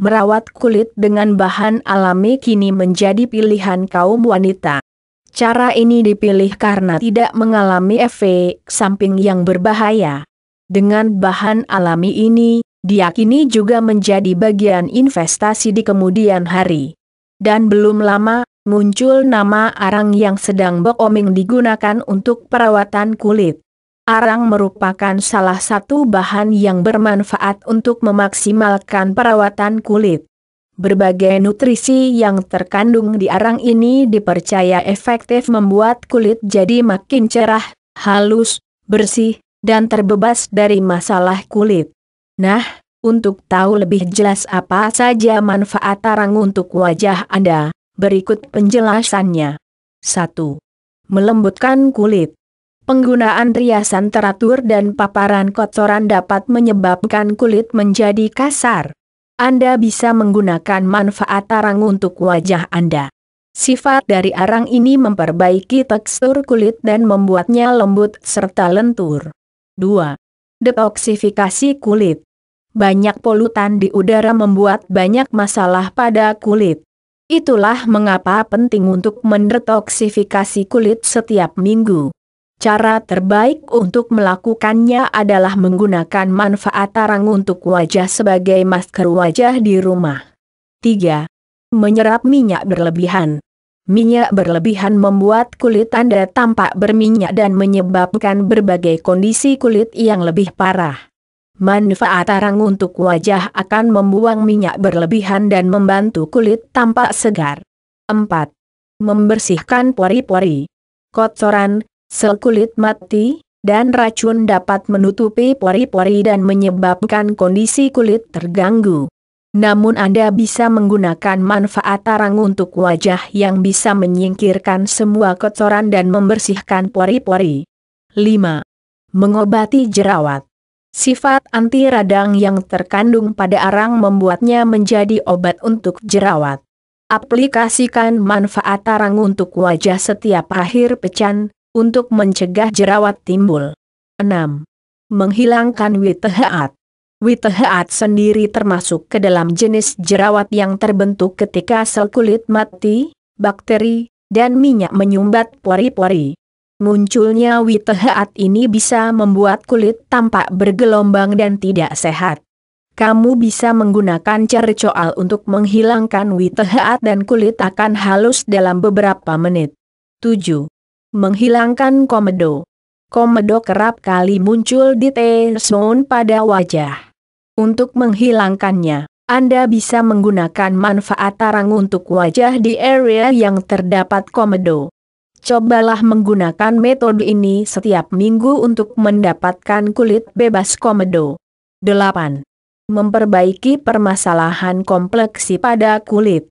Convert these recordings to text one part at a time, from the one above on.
Merawat kulit dengan bahan alami kini menjadi pilihan kaum wanita. Cara ini dipilih karena tidak mengalami efek samping yang berbahaya. Dengan bahan alami ini, diakini juga menjadi bagian investasi di kemudian hari. Dan belum lama, muncul nama arang yang sedang booming digunakan untuk perawatan kulit. Arang merupakan salah satu bahan yang bermanfaat untuk memaksimalkan perawatan kulit. Berbagai nutrisi yang terkandung di arang ini dipercaya efektif membuat kulit jadi makin cerah, halus, bersih, dan terbebas dari masalah kulit. Nah, untuk tahu lebih jelas apa saja manfaat arang untuk wajah Anda, berikut penjelasannya. 1. Melembutkan kulit Penggunaan riasan teratur dan paparan kotoran dapat menyebabkan kulit menjadi kasar. Anda bisa menggunakan manfaat arang untuk wajah Anda. Sifat dari arang ini memperbaiki tekstur kulit dan membuatnya lembut serta lentur. 2. Detoksifikasi kulit. Banyak polutan di udara membuat banyak masalah pada kulit. Itulah mengapa penting untuk mendetoksifikasi kulit setiap minggu. Cara terbaik untuk melakukannya adalah menggunakan manfaat arang untuk wajah sebagai masker wajah di rumah. 3. Menyerap minyak berlebihan. Minyak berlebihan membuat kulit Anda tampak berminyak dan menyebabkan berbagai kondisi kulit yang lebih parah. Manfaat arang untuk wajah akan membuang minyak berlebihan dan membantu kulit tampak segar. 4. Membersihkan pori-pori. Kotoran, Sel kulit mati, dan racun dapat menutupi pori-pori dan menyebabkan kondisi kulit terganggu. Namun Anda bisa menggunakan manfaat arang untuk wajah yang bisa menyingkirkan semua kotoran dan membersihkan pori-pori. 5. Mengobati jerawat Sifat anti radang yang terkandung pada arang membuatnya menjadi obat untuk jerawat. Aplikasikan manfaat arang untuk wajah setiap akhir pekan, untuk mencegah jerawat timbul. 6. Menghilangkan witehaat. Witehaat sendiri termasuk ke dalam jenis jerawat yang terbentuk ketika sel kulit mati, bakteri, dan minyak menyumbat pori-pori. Munculnya witehaat ini bisa membuat kulit tampak bergelombang dan tidak sehat. Kamu bisa menggunakan cercoal untuk menghilangkan witehaat dan kulit akan halus dalam beberapa menit. 7. Menghilangkan komedo. Komedo kerap kali muncul di T-zone pada wajah. Untuk menghilangkannya, Anda bisa menggunakan manfaat tarang untuk wajah di area yang terdapat komedo. Cobalah menggunakan metode ini setiap minggu untuk mendapatkan kulit bebas komedo. 8. Memperbaiki permasalahan kompleksi pada kulit.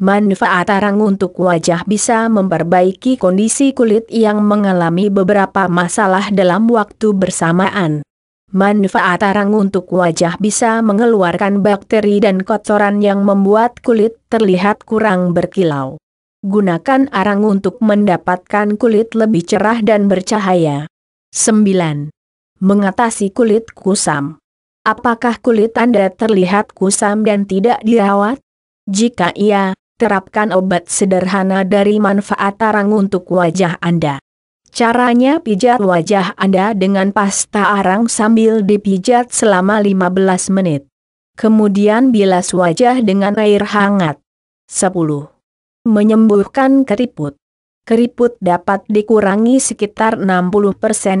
Manfaat arang untuk wajah bisa memperbaiki kondisi kulit yang mengalami beberapa masalah dalam waktu bersamaan. Manfaat arang untuk wajah bisa mengeluarkan bakteri dan kotoran yang membuat kulit terlihat kurang berkilau. Gunakan arang untuk mendapatkan kulit lebih cerah dan bercahaya. 9. Mengatasi kulit kusam. Apakah kulit Anda terlihat kusam dan tidak dirawat? Jika iya, terapkan obat sederhana dari manfaat arang untuk wajah Anda. Caranya pijat wajah Anda dengan pasta arang sambil dipijat selama 15 menit. Kemudian bilas wajah dengan air hangat. 10. Menyembuhkan keriput. Keriput dapat dikurangi sekitar 60%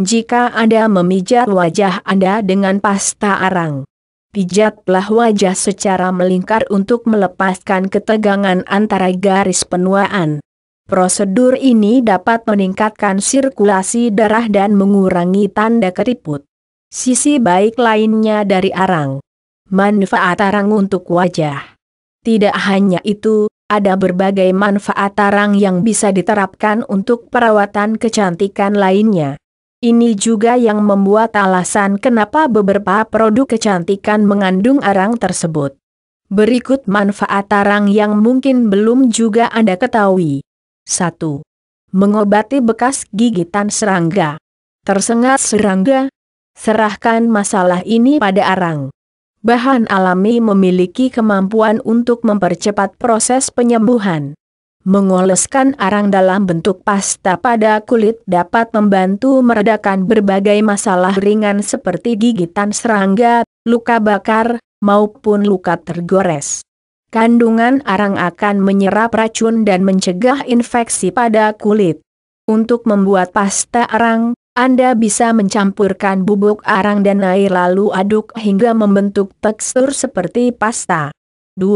jika Anda memijat wajah Anda dengan pasta arang. Pijatlah wajah secara melingkar untuk melepaskan ketegangan antara garis penuaan. Prosedur ini dapat meningkatkan sirkulasi darah dan mengurangi tanda keriput. Sisi baik lainnya dari arang. Manfaat arang untuk wajah. Tidak hanya itu, ada berbagai manfaat arang yang bisa diterapkan untuk perawatan kecantikan lainnya. Ini juga yang membuat alasan kenapa beberapa produk kecantikan mengandung arang tersebut. Berikut manfaat arang yang mungkin belum juga Anda ketahui. 1. Mengobati bekas gigitan serangga. Tersengat serangga? Serahkan masalah ini pada arang. Bahan alami memiliki kemampuan untuk mempercepat proses penyembuhan. Mengoleskan arang dalam bentuk pasta pada kulit dapat membantu meredakan berbagai masalah ringan seperti gigitan serangga, luka bakar, maupun luka tergores. Kandungan arang akan menyerap racun dan mencegah infeksi pada kulit. Untuk membuat pasta arang, Anda bisa mencampurkan bubuk arang dan air lalu aduk hingga membentuk tekstur seperti pasta. 2.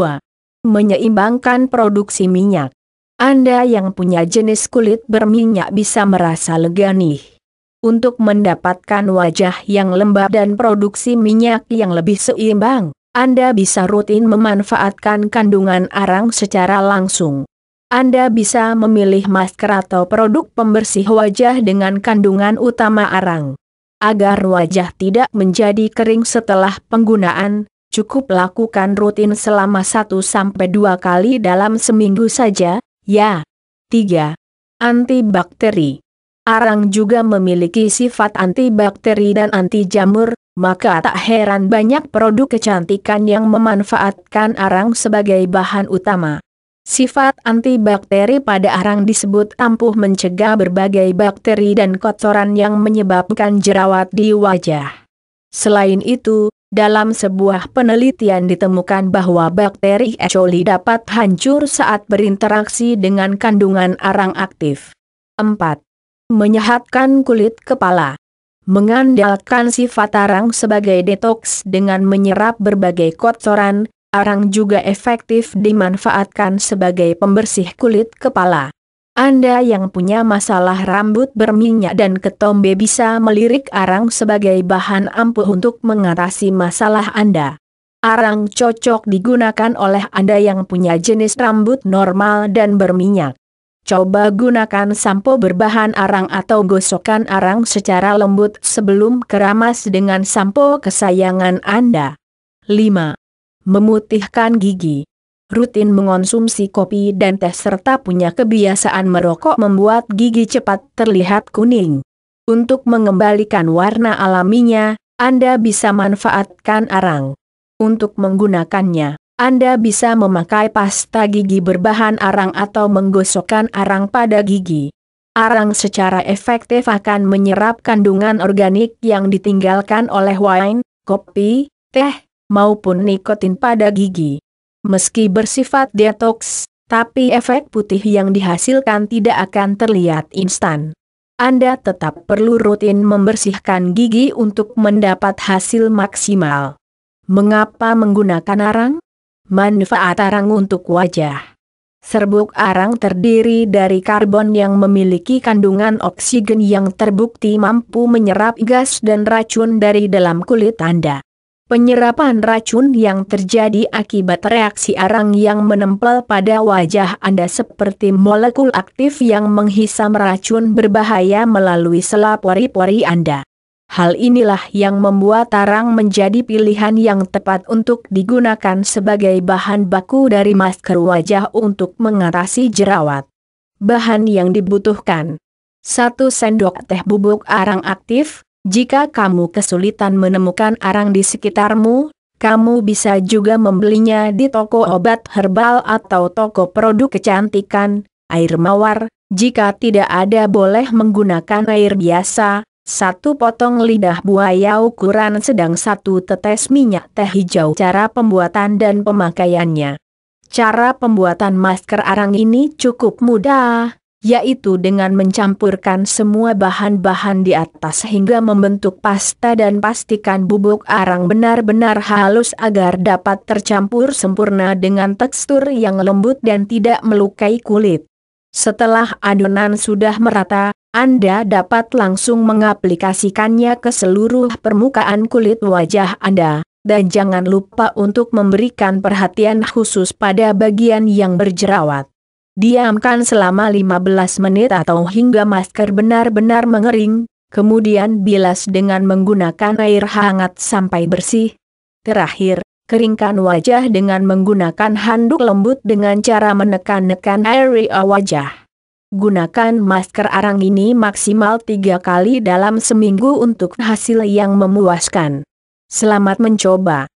Menyeimbangkan produksi minyak. Anda yang punya jenis kulit berminyak bisa merasa lega nih. Untuk mendapatkan wajah yang lembab dan produksi minyak yang lebih seimbang, Anda bisa rutin memanfaatkan kandungan arang secara langsung. Anda bisa memilih masker atau produk pembersih wajah dengan kandungan utama arang. Agar wajah tidak menjadi kering setelah penggunaan, cukup lakukan rutin selama 1-2 kali dalam seminggu saja, Ya. 3. Antibakteri. Arang juga memiliki sifat antibakteri dan anti jamur, maka tak heran banyak produk kecantikan yang memanfaatkan arang sebagai bahan utama. Sifat antibakteri pada arang disebut ampuh mencegah berbagai bakteri dan kotoran yang menyebabkan jerawat di wajah. Selain itu, dalam sebuah penelitian ditemukan bahwa bakteri E. coli dapat hancur saat berinteraksi dengan kandungan arang aktif. 4. Menyehatkan kulit kepala mengandalkan sifat arang sebagai detoks dengan menyerap berbagai kotoran, arang juga efektif dimanfaatkan sebagai pembersih kulit kepala. Anda yang punya masalah rambut berminyak dan ketombe bisa melirik arang sebagai bahan ampuh untuk mengatasi masalah Anda. Arang cocok digunakan oleh Anda yang punya jenis rambut normal dan berminyak. Coba gunakan sampo berbahan arang atau gosokan arang secara lembut sebelum keramas dengan sampo kesayangan Anda. 5. Memutihkan gigi rutin mengonsumsi kopi dan teh serta punya kebiasaan merokok membuat gigi cepat terlihat kuning. Untuk mengembalikan warna alaminya, Anda bisa manfaatkan arang. Untuk menggunakannya, Anda bisa memakai pasta gigi berbahan arang atau menggosokkan arang pada gigi. Arang secara efektif akan menyerap kandungan organik yang ditinggalkan oleh wine, kopi, teh, maupun nikotin pada gigi. Meski bersifat detox, tapi efek putih yang dihasilkan tidak akan terlihat instan. Anda tetap perlu rutin membersihkan gigi untuk mendapat hasil maksimal. Mengapa menggunakan arang? Manfaat arang untuk wajah. Serbuk arang terdiri dari karbon yang memiliki kandungan oksigen yang terbukti mampu menyerap gas dan racun dari dalam kulit Anda. Penyerapan racun yang terjadi akibat reaksi arang yang menempel pada wajah Anda seperti molekul aktif yang menghisam racun berbahaya melalui sela pori-pori Anda. Hal inilah yang membuat arang menjadi pilihan yang tepat untuk digunakan sebagai bahan baku dari masker wajah untuk mengatasi jerawat. Bahan yang dibutuhkan 1 sendok teh bubuk arang aktif jika kamu kesulitan menemukan arang di sekitarmu, kamu bisa juga membelinya di toko obat herbal atau toko produk kecantikan, air mawar, jika tidak ada boleh menggunakan air biasa, satu potong lidah buaya ukuran sedang satu tetes minyak teh hijau cara pembuatan dan pemakaiannya. Cara pembuatan masker arang ini cukup mudah, yaitu dengan mencampurkan semua bahan-bahan di atas hingga membentuk pasta dan pastikan bubuk arang benar-benar halus agar dapat tercampur sempurna dengan tekstur yang lembut dan tidak melukai kulit. Setelah adonan sudah merata, Anda dapat langsung mengaplikasikannya ke seluruh permukaan kulit wajah Anda, dan jangan lupa untuk memberikan perhatian khusus pada bagian yang berjerawat. Diamkan selama 15 menit atau hingga masker benar-benar mengering, kemudian bilas dengan menggunakan air hangat sampai bersih. Terakhir, keringkan wajah dengan menggunakan handuk lembut dengan cara menekan-nekan area wajah. Gunakan masker arang ini maksimal tiga kali dalam seminggu untuk hasil yang memuaskan. Selamat mencoba!